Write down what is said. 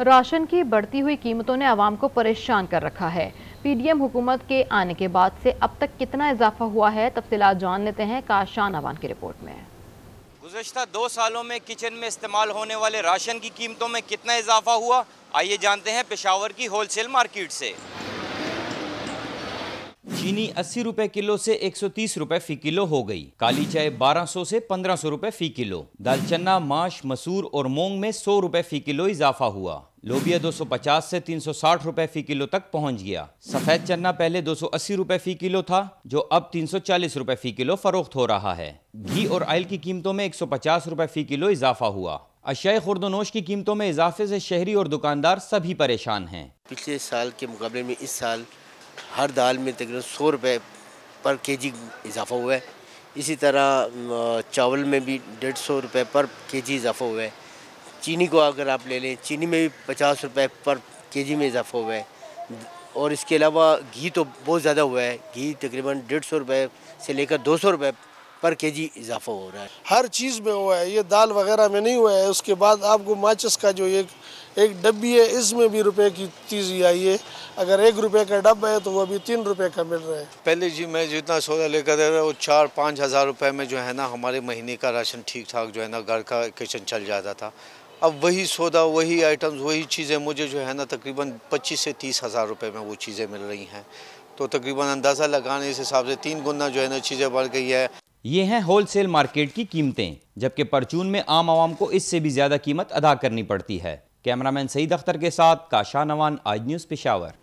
ration की बढ़ती हुई कीमतों ने आवाम को परेशान कर रखा है पीडीएम हुकूमत के आने के बाद से अब तक कितना इजाफा हुआ है तफसीला जान लेते हैं काशान अवान की रिपोर्ट में गुजशत दो सालों में किचन में इस्तेमाल होने वाले राशन की कीमतों में कितना इजाफा हुआ आइए जानते हैं पेशावर की होलसेल मार्केट से चीनी अस्सी रुपए किलो से एक सौ तीस रुपए फी किलो हो गई काली चाय बारह सौ से पंद्रह सौ रुपए फी किलो दाल चना माश मसूर और मूंग में सौ रुपए फी किलो इजाफा हुआ लोबिया 250 से 360 रुपए फी किलो तक पहुंच गया सफेद चना पहले 280 रुपए फी किलो था जो अब 340 रुपए फी किलो फरोख्त हो रहा है घी और आयल की कीमतों में 150 रुपए फी किलो इजाफा हुआ अशियाए खुर्दनोश की कीमतों में इजाफे से शहरी और दुकानदार सभी परेशान हैं पिछले साल के मुकाबले में इस साल हर दाल में तकरीबन सौ रुपये पर जी इजाफा हुआ है इसी तरह चावल में भी डेढ़ सौ रुपये पर जी इजाफा हुआ है चीनी को अगर आप ले लें चीनी में भी पचास रुपये पर जी में इजाफा हुआ है और इसके अलावा घी तो बहुत ज़्यादा हुआ है घी तकरीबन डेढ़ सौ रुपये से लेकर दो सौ रुपये पर के जी इजाफा हो रहा है हर चीज़ में हुआ है ये दाल वगैरह में नहीं हुआ है उसके बाद आपको माचिस का जो एक एक डब्बी है इसमें भी रुपए की चीज़ आई है अगर एक रुपए का डब्बा है तो वो अभी तीन रुपए का मिल रहा है पहले जी मैं जितना सौदा लेकर दे रहा वो चार पाँच हज़ार रुपये में जो है ना हमारे महीने का राशन ठीक ठाक जो है ना घर का किचन चल जाता था अब वही सौदा वही आइटम्स वही चीज़ें मुझे जो है ना तकरीबन पच्चीस से तीस हज़ार रुपये में वो चीज़ें मिल रही हैं तो तकरीबन अंदाज़ा लगाने इस हिसाब से तीन गुना जो है ना चीज़ें बढ़ गई है ये हैं होलसेल मार्केट की कीमतें जबकि परचून में आम आवाम को इससे भी ज़्यादा कीमत अदा करनी पड़ती है कैमरामैन सईद अख्तर के साथ काशा नवान आज न्यूज़ पेशावर